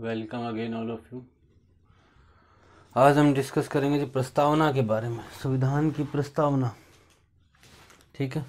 welcome again all of you आज हम discuss करेंगे जी प्रस्तावना के बारे में संविधान की प्रस्तावना ठीक है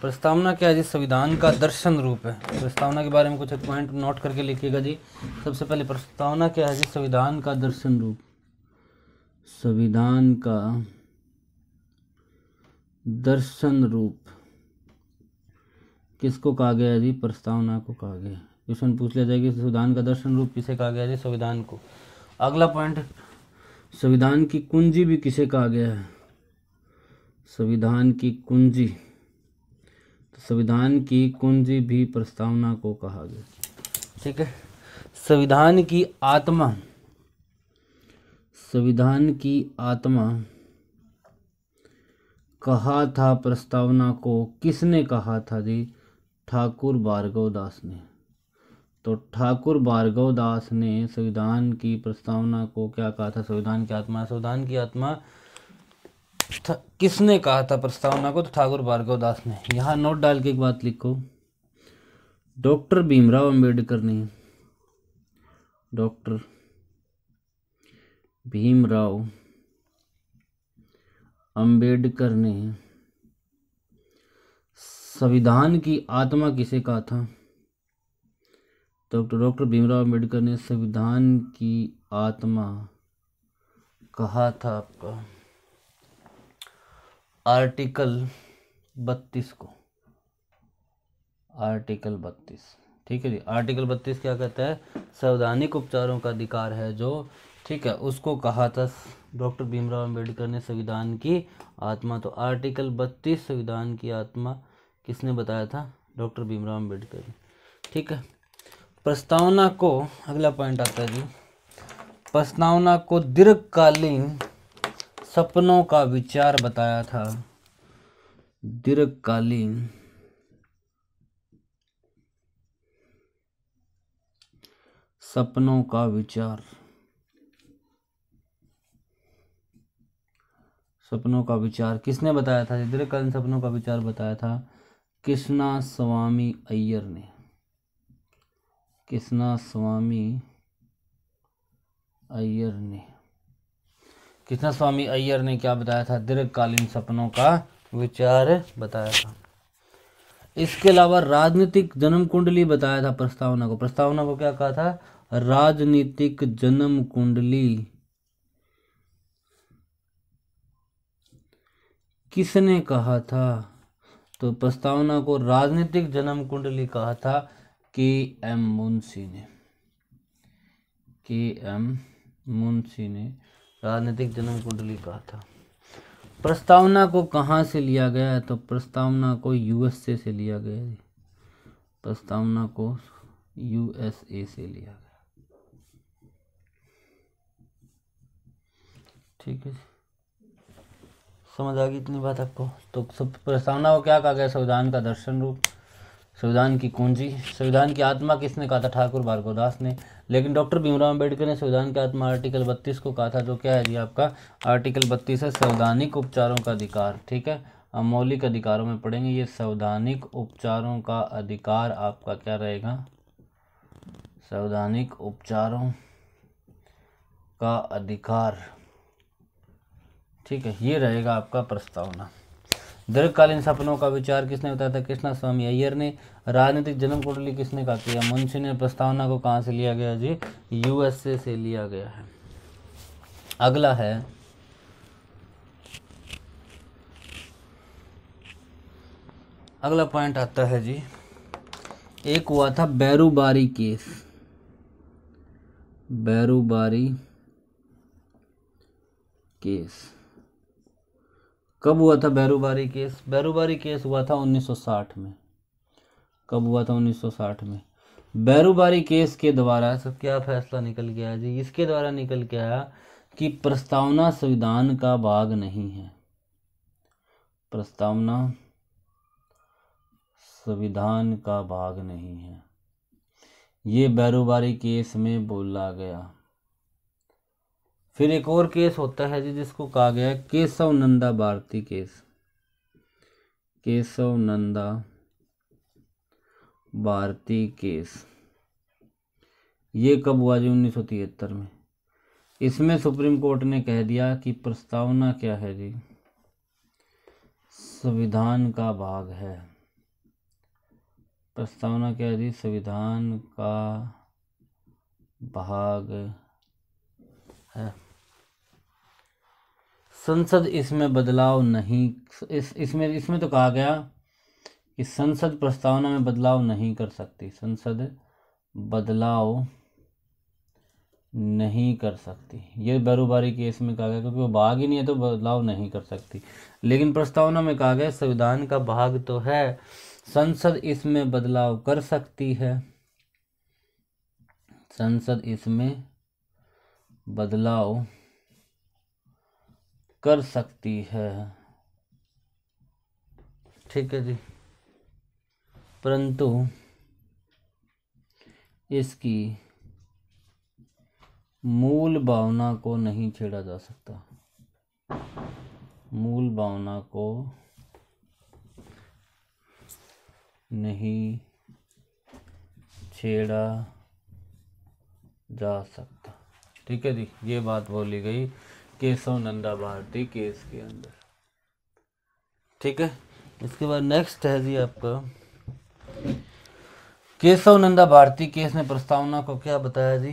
प्रस्तावना क्या है जी संविधान का दर्शन रूप है प्रस्तावना के बारे में कुछ पॉइंट नोट करके लिखिएगा जी सबसे पहले प्रस्तावना क्या है जी संविधान का दर्शन रूप संविधान का दर्शन रूप किसको कहा गया जी प्रस्तावना को कहा गया क्वेश्चन पूछ लिया जाएगा संविधान का दर्शन रूप किसे कहा गया है संविधान को अगला पॉइंट संविधान की कुंजी भी किसे कहा गया है संविधान की कुंजी तो संविधान की कुंजी भी प्रस्तावना को कहा गया ठीक है संविधान की आत्मा संविधान की आत्मा कहा था प्रस्तावना को किसने कहा था जी ठाकुर भार्गव दास ने तो ठाकुर भार्गव दास ने संविधान की प्रस्तावना को क्या कहा था संविधान की आत्मा संविधान की आत्मा किसने कहा था प्रस्तावना को तो ठाकुर भार्गव दास ने यहाँ नोट डाल के एक बात लिखो डॉक्टर भीमराव अंबेडकर ने डॉक्टर भीमराव अंबेडकर ने संविधान की आत्मा किसे कहा था डॉक्टर तो डॉक्टर भीमराव अम्बेडकर ने संविधान की आत्मा कहा था आपका आर्टिकल बत्तीस को आर्टिकल बत्तीस ठीक है जी आर्टिकल बत्तीस क्या कहता है संवैधानिक उपचारों का अधिकार है जो ठीक है उसको कहा था डॉक्टर भीमराव अंबेडकर ने संविधान की आत्मा तो आर्टिकल बत्तीस संविधान की आत्मा किसने बताया था डॉक्टर भीमराव अंबेडकर ने ठीक है प्रस्तावना को अगला पॉइंट आता है जी प्रस्तावना को दीर्घकालीन सपनों का विचार बताया था दीर्घकालीन सपनों का विचार सपनों का विचार किसने बताया था दीर्घकालीन सपनों का विचार बताया था कृष्णा स्वामी अय्यर ने कृष्णा स्वामी अय्यर ने कृष्णा स्वामी अय्यर ने क्या बताया था दीर्घकालीन सपनों का विचार बताया था इसके अलावा राजनीतिक जन्म कुंडली बताया था प्रस्तावना को प्रस्तावना को क्या कहा था राजनीतिक जन्म कुंडली किसने कहा था तो प्रस्तावना को राजनीतिक जन्म कुंडली कहा था के एम मुंशी ने के एम मुंशी ने राजनीतिक जन्म कुंडली कहा था प्रस्तावना को कहाँ से लिया गया है तो प्रस्तावना को यूएसए से लिया गया है प्रस्तावना को यूएसए से लिया गया ठीक है समझ आ गई इतनी बात आपको तो सब प्रस्तावना को क्या कहा गया संविधान का दर्शन रूप संविधान की कुंजी संविधान की आत्मा किसने कहा था ठाकुर भार्गवदास ने लेकिन डॉक्टर भीमराव अम्बेडकर ने संविधान की आत्मा आर्टिकल बत्तीस को कहा था जो क्या है जी आपका आर्टिकल बत्तीस है संवैधानिक उपचारों का अधिकार ठीक है मौलिक अधिकारों में पढ़ेंगे ये संवैधानिक उपचारों का अधिकार आपका क्या रहेगा संवैधानिक उपचारों का अधिकार ठीक है ये रहेगा आपका प्रस्तावना दीर्घकालीन सपनों का विचार किसने बताया था कृष्णा स्वामी अय्यर ने राजनीतिक जन्म कुंडली किसने का किया मुंशी ने प्रस्तावना को कहाँ से लिया गया जी यूएसए से लिया गया है अगला है अगला पॉइंट आता है जी एक हुआ था बैरूबारी केस बैरूबारी केस कब हुआ था बैरूबारी केस बैरूबारी केस हुआ था 1960 में कब हुआ था 1960 में बैरूबारी केस के द्वारा सब क्या फैसला निकल गया जी इसके द्वारा निकल के आया कि प्रस्तावना संविधान का भाग नहीं है प्रस्तावना संविधान का भाग नहीं है ये बैरूबारी केस में बोला गया फिर एक और केस होता है जी जिसको कहा गया है केशव नंदा भारती केस केशव नंदा भारती केस ये कब हुआ जी उन्नीस में इसमें सुप्रीम कोर्ट ने कह दिया कि प्रस्तावना क्या है जी संविधान का भाग है प्रस्तावना क्या है जी संविधान का भाग है संसद इसमें बदलाव नहीं इस इसमें इसमें तो कहा गया कि संसद प्रस्तावना में बदलाव नहीं कर सकती संसद बदलाव नहीं कर सकती ये बैरूबारी केस में कहा गया क्योंकि वो भाग ही नहीं है तो बदलाव नहीं कर सकती लेकिन प्रस्तावना में कहा गया संविधान का भाग तो है संसद इसमें बदलाव कर सकती है संसद इसमें बदलाव कर सकती है ठीक है जी परंतु इसकी मूल भावना को नहीं छेड़ा जा सकता मूल भावना को नहीं छेड़ा जा सकता ठीक है जी ये बात बोली गई केशव नंदा भारती केस के अंदर ठीक है इसके बाद नेक्स्ट है जी आपका केशव नंदा भारती केस ने प्रस्तावना को क्या बताया जी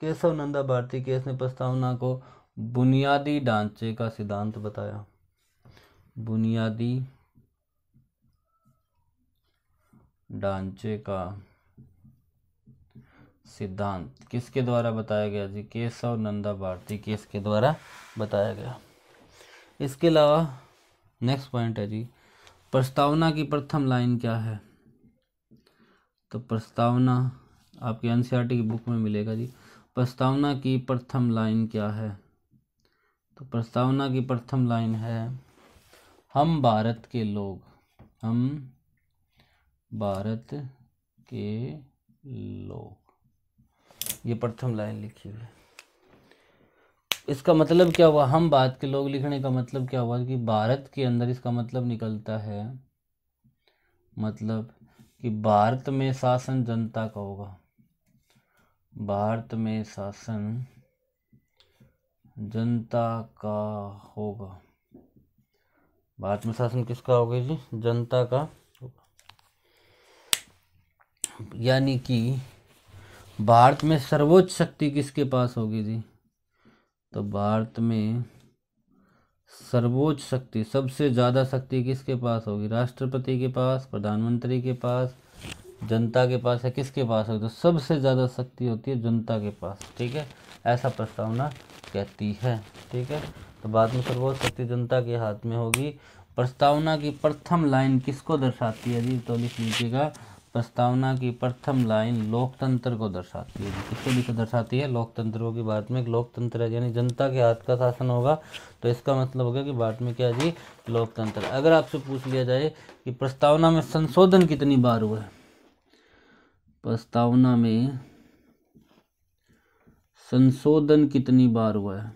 केशव नंदा भारती केस ने प्रस्तावना को बुनियादी ढांचे का सिद्धांत बताया बुनियादी ढांचे का सिद्धांत किसके द्वारा बताया गया जी केशव नंदा भारती केस के द्वारा बताया गया इसके अलावा नेक्स्ट पॉइंट है जी प्रस्तावना की प्रथम लाइन क्या है तो प्रस्तावना आपके एन e की बुक में मिलेगा जी प्रस्तावना की प्रथम लाइन क्या है तो प्रस्तावना की प्रथम लाइन है हम भारत के लोग हम भारत के लोग ये प्रथम लाइन लिखी हुई है इसका मतलब क्या हुआ हम बात के लोग लिखने का मतलब क्या हुआ कि भारत के अंदर इसका मतलब निकलता है मतलब कि भारत में शासन जनता का होगा भारत में शासन जनता का होगा भारत में शासन किसका होगा जी जनता का होगा यानी कि भारत में सर्वोच्च शक्ति किसके पास होगी जी तो भारत में सर्वोच्च शक्ति सबसे ज़्यादा शक्ति किसके पास होगी राष्ट्रपति के पास प्रधानमंत्री के पास जनता के पास है किसके पास होगी तो सबसे ज़्यादा शक्ति होती है जनता के पास ठीक है ऐसा प्रस्तावना कहती है ठीक है तो बाद में सर्वोच्च शक्ति जनता के हाथ में होगी प्रस्तावना की प्रथम लाइन किसको दर्शाती है जी तो लिख लीजिएगा प्रस्तावना की प्रथम लाइन लोकतंत्र को दर्शाती है किसको भी तो दर्शाती है लोकतंत्रों की भारत में लोकतंत्र है यानी जनता के हाथ का शासन होगा तो इसका मतलब होगा कि भारत में क्या जी लोकतंत्र अगर आपसे पूछ लिया जाए कि प्रस्तावना में संशोधन कितनी बार हुआ है प्रस्तावना में संशोधन कितनी बार हुआ है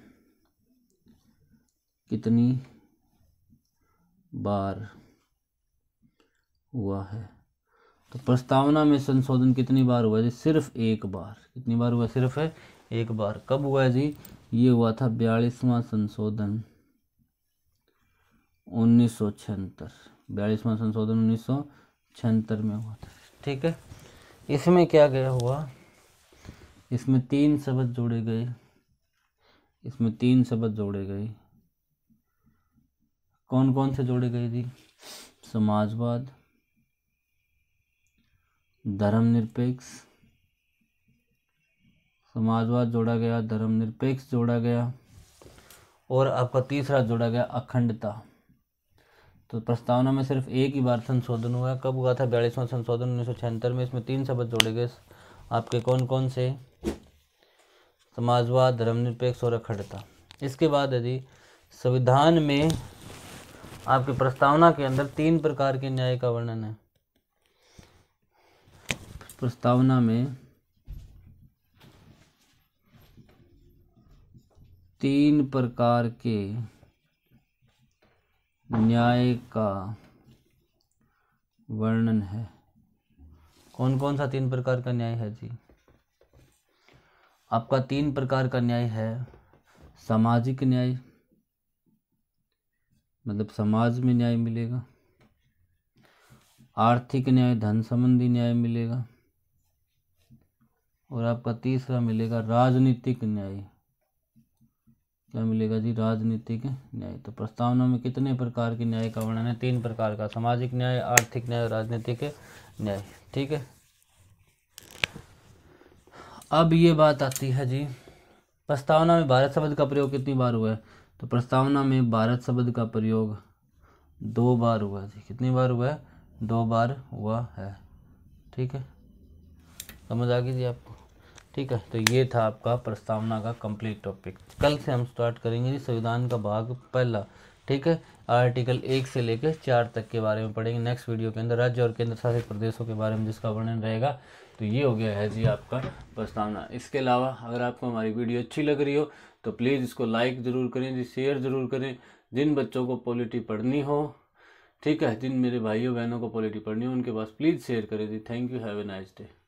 कितनी बार हुआ है तो प्रस्तावना में संशोधन कितनी बार हुआ जी सिर्फ एक बार कितनी बार हुआ सिर्फ है एक बार कब हुआ है जी ये हुआ था बयालीसवां संशोधन उन्नीस सौ छिहत्तर बयालीसवां संशोधन उन्नीस सौ छिहत्तर में हुआ था ठीक है इसमें क्या गया हुआ इसमें तीन शब्द जोड़े गए इसमें तीन शब्द जोड़े गए कौन कौन से जोड़े गए जी समाजवाद धर्मनिरपेक्ष समाजवाद जोड़ा गया धर्मनिरपेक्ष जोड़ा गया और आपका तीसरा जोड़ा गया अखंडता तो प्रस्तावना में सिर्फ एक ही बार संशोधन हुआ कब हुआ था बयालीसवां संशोधन उन्नीस सौ छिहत्तर में इसमें तीन शब्द जोड़े गए आपके कौन कौन से समाजवाद धर्मनिरपेक्ष और अखंडता इसके बाद यदि संविधान में आपकी प्रस्तावना के अंदर तीन प्रकार के न्याय का वर्णन है प्रस्तावना में तीन प्रकार के न्याय का वर्णन है कौन कौन सा तीन प्रकार का न्याय है जी आपका तीन प्रकार का न्याय है सामाजिक न्याय मतलब समाज में न्याय मिलेगा आर्थिक न्याय धन संबंधी न्याय मिलेगा और आपका तीसरा मिलेगा राजनीतिक न्याय क्या मिलेगा जी राजनीतिक न्याय तो प्रस्तावना में कितने प्रकार के न्याय का वर्णन है तीन प्रकार का सामाजिक न्याय आर्थिक न्याय और राजनीतिक न्याय ठीक है अब ये बात आती है जी प्रस्तावना में भारत शब्द का प्रयोग कितनी बार हुआ है तो प्रस्तावना में भारत शब्द का प्रयोग दो बार हुआ है जी कितनी बार हुआ है दो बार हुआ है ठीक है समझ आ गई जी आप ठीक है तो ये था आपका प्रस्तावना का कंप्लीट टॉपिक कल से हम स्टार्ट करेंगे संविधान का भाग पहला ठीक है आर्टिकल एक से लेकर चार तक के बारे में पढ़ेंगे नेक्स्ट वीडियो के अंदर राज्य और केंद्र शासित प्रदेशों के बारे में जिसका वर्णन रहेगा तो ये हो गया है जी आपका प्रस्तावना इसके अलावा अगर आपको हमारी वीडियो अच्छी लग रही हो तो प्लीज़ इसको लाइक ज़रूर करें जी शेयर ज़रूर करें जिन बच्चों को पॉलिटी पढ़नी हो ठीक है जिन मेरे भाइयों बहनों को पॉलिटी पढ़नी हो उनके पास प्लीज़ शेयर करें जी thank you have a nice day